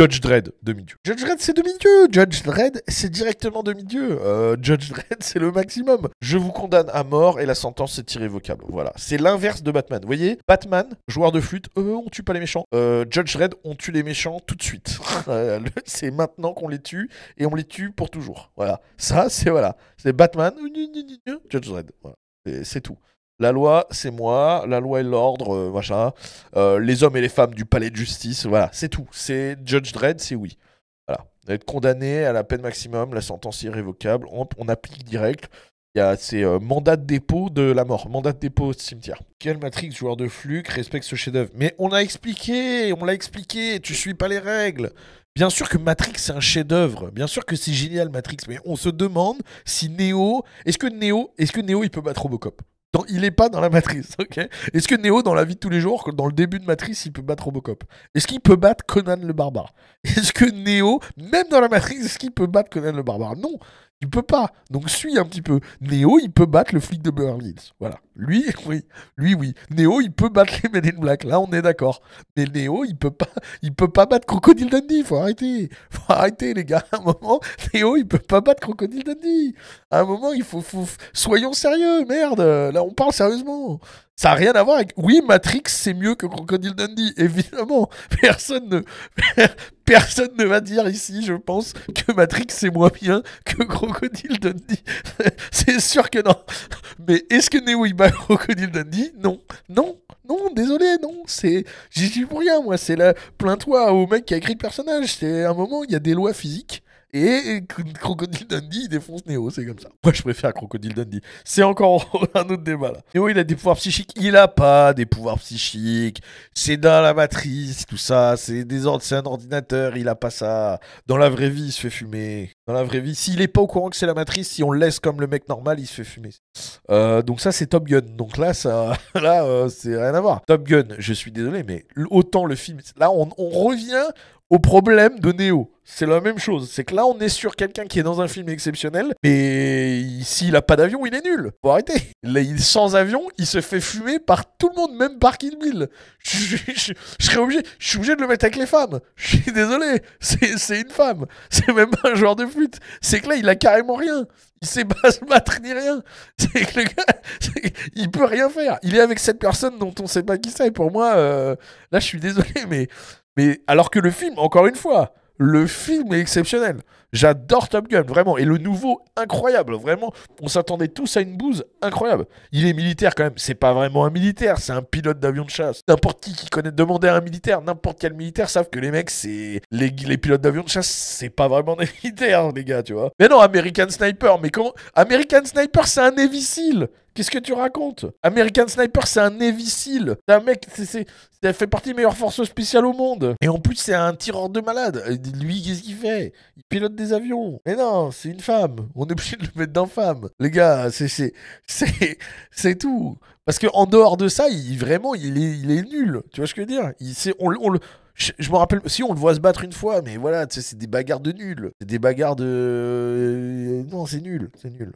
Judge Dredd, demi-dieu. Judge Dredd, c'est demi-dieu. Judge Dredd, c'est directement demi-dieu. Euh, Judge Dredd, c'est le maximum. Je vous condamne à mort et la sentence est irrévocable. Voilà. C'est l'inverse de Batman. Vous voyez, Batman, joueur de flûte, eux, on tue pas les méchants. Euh, Judge Dredd, on tue les méchants tout de suite. Euh, c'est maintenant qu'on les tue et on les tue pour toujours. Voilà. Ça, c'est voilà. C'est Batman, Judge Dredd. Voilà. C'est tout. La loi, c'est moi. La loi et l'ordre, euh, machin. Euh, les hommes et les femmes du palais de justice. Voilà, c'est tout. C'est Judge Dredd, c'est oui. Voilà. Être condamné à la peine maximum, la sentence irrévocable. On, applique direct. Il y a ces euh, mandats de dépôt de la mort, mandat de dépôt au cimetière. Quel Matrix, joueur de flux, respecte ce chef-d'œuvre Mais on a expliqué, on l'a expliqué, tu suis pas les règles. Bien sûr que Matrix, c'est un chef-d'œuvre. Bien sûr que c'est génial, Matrix. Mais on se demande si Neo. Est-ce que Neo, est-ce que Neo, il peut battre Robocop il n'est pas dans la matrice, ok Est-ce que Néo, dans la vie de tous les jours, dans le début de matrice, il peut battre Robocop Est-ce qu'il peut battre Conan le barbare Est-ce que Néo, même dans la matrice, est-ce qu'il peut battre Conan le barbare Non tu peut pas. Donc suis un petit peu. Néo, il peut battre le flic de Beverly Voilà. Lui, oui. Lui, oui. Néo, il peut battre les Men in Black. Là, on est d'accord. Mais Néo, il peut pas, il peut pas battre Crocodile Dundee. Faut arrêter. Faut arrêter, les gars. À un moment, Neo, il peut pas battre Crocodile Dundee. À un moment, il faut, faut soyons sérieux. Merde. Là, on parle sérieusement. Ça n'a rien à voir avec. Oui, Matrix, c'est mieux que Crocodile Dundee, évidemment. Personne ne, personne ne va dire ici, je pense, que Matrix, c'est moins bien que Crocodile Dundee. c'est sûr que non. Mais est-ce que Neo, il bat Crocodile Dundee Non. Non. Non, désolé, non, c'est. J'y suis pour rien, moi. C'est la. plein toi au mec qui a écrit le personnage. C'est un moment, il y a des lois physiques et Crocodile Dundee, il défonce Néo c'est comme ça. Moi, je préfère Crocodile Dundee. C'est encore un autre débat, là. Neo, il a des pouvoirs psychiques. Il a pas des pouvoirs psychiques. C'est dans la matrice, tout ça. C'est des c'est un ordinateur, il a pas ça. Dans la vraie vie, il se fait fumer. Dans la vraie vie, s'il est pas au courant que c'est la matrice, si on le laisse comme le mec normal, il se fait fumer. Euh, donc ça, c'est Top Gun. Donc là, ça, là, euh, c'est rien à voir. Top Gun, je suis désolé, mais autant le film, là, on, on revient au problème de Néo c'est la même chose. C'est que là, on est sur quelqu'un qui est dans un film exceptionnel, mais s'il a pas d'avion, il est nul. Faut arrêter. sans avion, il se fait fumer par tout le monde, même par Kill Bill. Je, je, obligé, je suis obligé de le mettre avec les femmes. Je suis désolé, c'est une femme. C'est même un joueur de flûte. C'est que là, il a carrément rien. Il sait pas se battre ni rien. il peut rien faire. Il est avec cette personne dont on sait pas qui c'est. Pour moi, euh, là, je suis désolé, mais, mais alors que le film, encore une fois, le film est exceptionnel. J'adore Top Gun, vraiment. Et le nouveau, incroyable. Vraiment, on s'attendait tous à une bouse incroyable. Il est militaire quand même. C'est pas vraiment un militaire, c'est un pilote d'avion de chasse. N'importe qui qui connaît demander à un militaire, n'importe quel militaire, savent que les mecs, c'est. Les, pilotes d'avion de chasse, c'est pas vraiment des militaires, les gars, tu vois. Mais non, American Sniper, mais comment. American Sniper, c'est un évicile. Qu'est-ce que tu racontes American Sniper, c'est un évicile. C'est un mec, c'est, fait partie des meilleures forces spéciales au monde. Et en plus, c'est un tireur de malade. Lui, qu'est-ce qu'il fait Il pilote des avions. Mais non, c'est une femme. On est obligé de le mettre dans femme. Les gars, c'est, c'est, tout. Parce que en dehors de ça, il, vraiment, il est, nul. Tu vois ce que je veux dire on, je, me rappelle, si on le voit se battre une fois, mais voilà, c'est des bagarres de nuls. C'est des bagarres de. Euh, non, c'est nul. C'est nul.